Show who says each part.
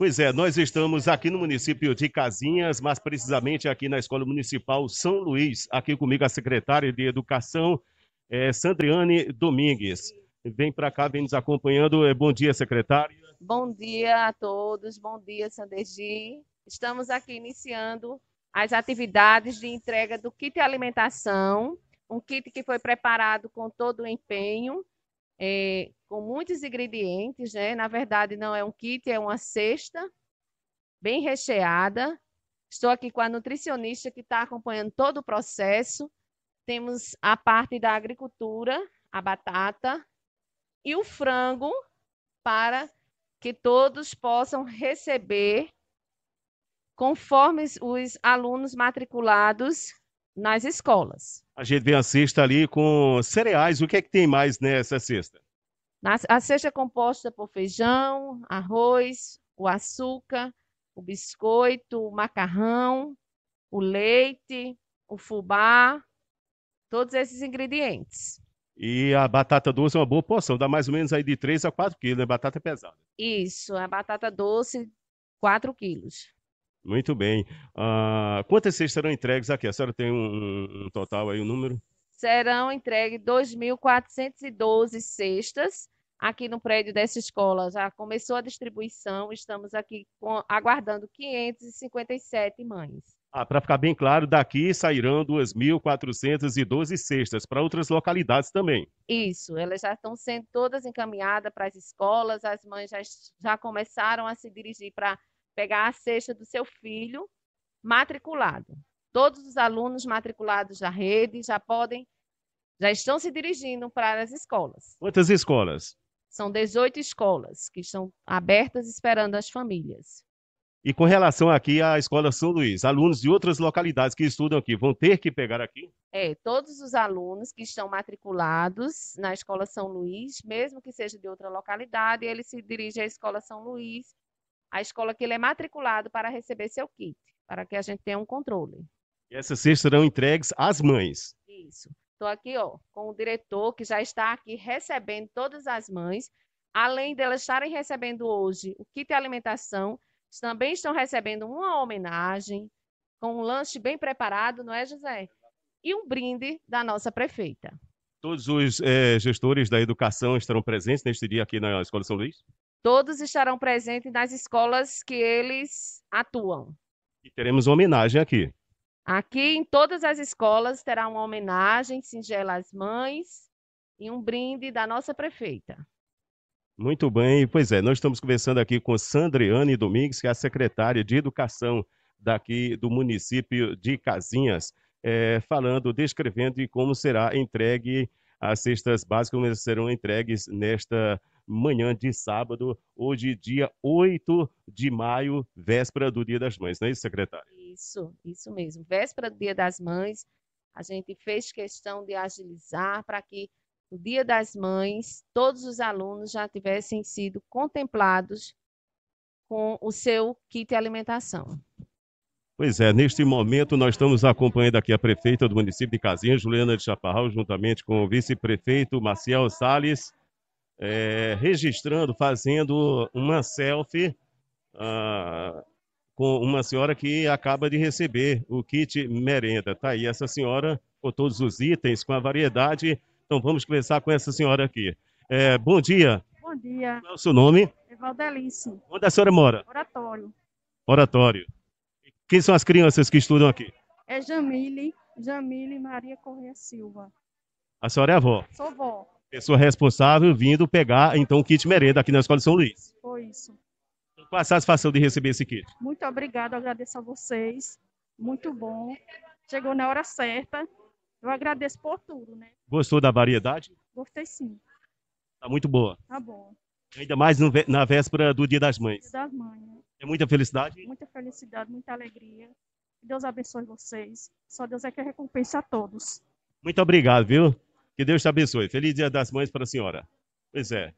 Speaker 1: Pois é, nós estamos aqui no município de Casinhas, mas precisamente aqui na Escola Municipal São Luís. Aqui comigo a secretária de Educação, é, Sandriane Domingues. Vem para cá, vem nos acompanhando. É, bom dia, secretária. Bom
Speaker 2: dia a todos, bom dia, Sandergi. Estamos aqui iniciando as atividades de entrega do kit alimentação, um kit que foi preparado com todo o empenho é, com muitos ingredientes, né? Na verdade, não é um kit, é uma cesta bem recheada. Estou aqui com a nutricionista que está acompanhando todo o processo. Temos a parte da agricultura, a batata e o frango para que todos possam receber conforme os alunos matriculados nas escolas.
Speaker 1: A gente vem a cesta ali com cereais. O que é que tem mais nessa cesta?
Speaker 2: A cesta é composta por feijão, arroz, o açúcar, o biscoito, o macarrão, o leite, o fubá, todos esses ingredientes.
Speaker 1: E a batata doce é uma boa porção, dá mais ou menos aí de 3 a 4 quilos, né? Batata é pesada.
Speaker 2: Isso, a batata doce, 4 quilos.
Speaker 1: Muito bem. Uh, quantas cestas serão entregues aqui? A senhora tem um, um total aí, um número?
Speaker 2: Serão entregues 2.412 cestas aqui no prédio dessa escola. Já começou a distribuição, estamos aqui com, aguardando 557 mães.
Speaker 1: Ah, para ficar bem claro, daqui sairão 2.412 cestas para outras localidades também.
Speaker 2: Isso, elas já estão sendo todas encaminhadas para as escolas, as mães já, já começaram a se dirigir para pegar a cesta do seu filho matriculado. Todos os alunos matriculados da rede já podem, já estão se dirigindo para as escolas.
Speaker 1: Quantas escolas?
Speaker 2: São 18 escolas que estão abertas esperando as famílias.
Speaker 1: E com relação aqui à Escola São Luís, alunos de outras localidades que estudam aqui vão ter que pegar aqui?
Speaker 2: É, todos os alunos que estão matriculados na Escola São Luís, mesmo que seja de outra localidade, ele se dirige à Escola São Luís a escola que ele é matriculado para receber seu kit, para que a gente tenha um controle.
Speaker 1: E essas cestas serão entregues às mães.
Speaker 2: Isso. Estou aqui ó, com o diretor que já está aqui recebendo todas as mães. Além de elas estarem recebendo hoje o kit de alimentação, também estão recebendo uma homenagem com um lanche bem preparado, não é, José? E um brinde da nossa prefeita.
Speaker 1: Todos os é, gestores da educação estarão presentes neste dia aqui na Escola São Luís?
Speaker 2: Todos estarão presentes nas escolas que eles atuam.
Speaker 1: E teremos uma homenagem aqui.
Speaker 2: Aqui em todas as escolas terá uma homenagem, singela às mães e um brinde da nossa prefeita.
Speaker 1: Muito bem, pois é, nós estamos conversando aqui com Sandriane Domingues, que é a secretária de Educação daqui do município de Casinhas, é, falando, descrevendo de como será entregue as cestas básicas, como serão entregues nesta manhã de sábado, hoje, dia 8 de maio, véspera do Dia das Mães, não é isso, secretária? Isso,
Speaker 2: isso mesmo. Véspera do Dia das Mães, a gente fez questão de agilizar para que no Dia das Mães todos os alunos já tivessem sido contemplados com o seu kit alimentação.
Speaker 1: Pois é, neste momento nós estamos acompanhando aqui a prefeita do município de Casinha, Juliana de Chaparral, juntamente com o vice-prefeito Maciel Sales é, registrando, fazendo uma selfie ah, com uma senhora que acaba de receber o kit merenda. Tá aí essa senhora com todos os itens, com a variedade. Então vamos começar com essa senhora aqui. É, bom dia.
Speaker 3: Bom dia. Qual é o seu nome? Evaldelice.
Speaker 1: Onde a senhora mora?
Speaker 3: Oratório.
Speaker 1: Oratório. Quem são as crianças que estudam aqui?
Speaker 3: É Jamile, Jamile Maria Corrêa Silva.
Speaker 1: A senhora é avó?
Speaker 3: Sou avó pessoa
Speaker 1: responsável vindo pegar então o kit merenda aqui na Escola de São Luís. Foi isso. Então, qual a satisfação de receber esse kit?
Speaker 3: Muito obrigado, agradeço a vocês. Muito bom. Chegou na hora certa. Eu agradeço por tudo, né?
Speaker 1: Gostou da variedade?
Speaker 3: Gostei sim. Tá muito boa. Tá bom.
Speaker 1: Ainda mais no, na véspera do Dia das Mães.
Speaker 3: Dia das Mães. Né?
Speaker 1: É muita felicidade?
Speaker 3: Muita felicidade, muita alegria. Deus abençoe vocês. Só Deus é que recompensa a todos.
Speaker 1: Muito obrigado, viu? Que Deus te abençoe. Feliz Dia das Mães para a senhora. Pois é.